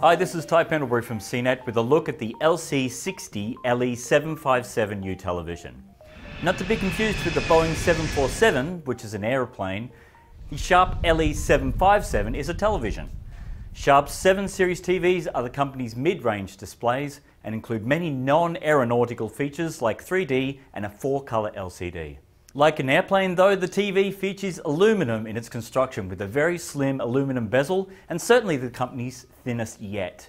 Hi, this is Ty Pendlebury from CNET with a look at the LC60 LE757U television. Not to be confused with the Boeing 747, which is an aeroplane, the Sharp LE757 is a television. Sharp's 7 series TVs are the company's mid-range displays and include many non-aeronautical features like 3D and a 4-colour LCD. Like an airplane though, the TV features aluminum in its construction with a very slim aluminum bezel and certainly the company's thinnest yet.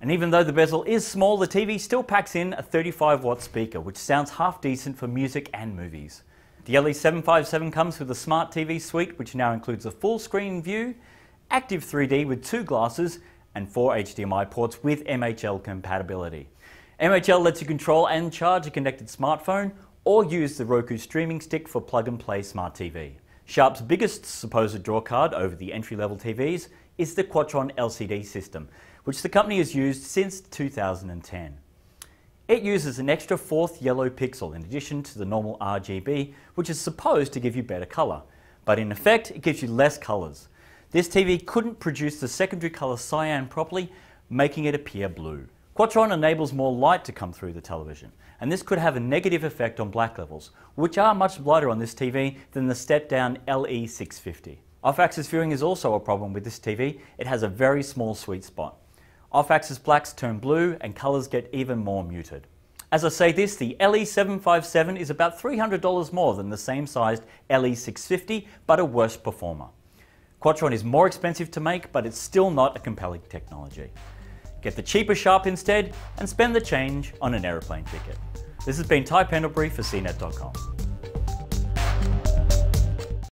And even though the bezel is small, the TV still packs in a 35 watt speaker, which sounds half decent for music and movies. The LE757 comes with a smart TV suite, which now includes a full screen view, active 3D with two glasses, and four HDMI ports with MHL compatibility. MHL lets you control and charge a connected smartphone or use the Roku streaming stick for plug-and-play smart TV. Sharp's biggest supposed drawcard over the entry-level TVs is the Quatron LCD system, which the company has used since 2010. It uses an extra fourth yellow pixel in addition to the normal RGB, which is supposed to give you better colour, but in effect it gives you less colours. This TV couldn't produce the secondary colour cyan properly, making it appear blue. Quatron enables more light to come through the television, and this could have a negative effect on black levels, which are much lighter on this TV than the step-down LE650. Off-axis viewing is also a problem with this TV, it has a very small sweet spot. Off-axis blacks turn blue and colours get even more muted. As I say this, the LE757 is about $300 more than the same sized LE650, but a worse performer. Quatron is more expensive to make, but it's still not a compelling technology. Get the cheaper Sharp instead and spend the change on an aeroplane ticket. This has been Ty Pendlebury for CNET.com.